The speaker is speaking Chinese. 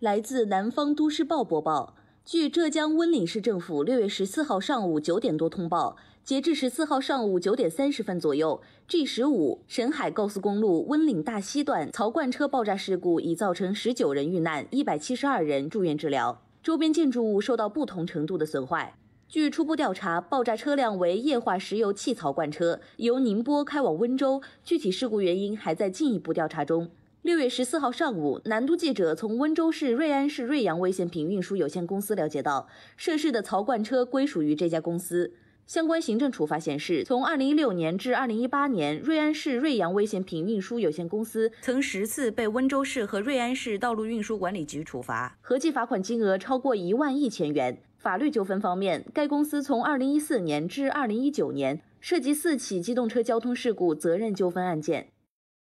来自南方都市报播报。据浙江温岭市政府六月十四号上午九点多通报，截至十四号上午九点三十分左右，G 十五沈海高速公路温岭大溪段槽罐车爆炸事故已造成十九人遇难，一百七十二人住院治疗，周边建筑物受到不同程度的损坏。据初步调查，爆炸车辆为液化石油气槽罐车，由宁波开往温州。具体事故原因还在进一步调查中。六月十四号上午，南都记者从温州市瑞安市瑞阳危险品运输有限公司了解到，涉事的槽罐车归属于这家公司。相关行政处罚显示，从二零一六年至二零一八年，瑞安市瑞阳危险品运输有限公司曾十次被温州市和瑞安市道路运输管理局处罚，合计罚款金额超过一万一千元。法律纠纷方面，该公司从二零一四年至二零一九年涉及四起机动车交通事故责任纠纷案件。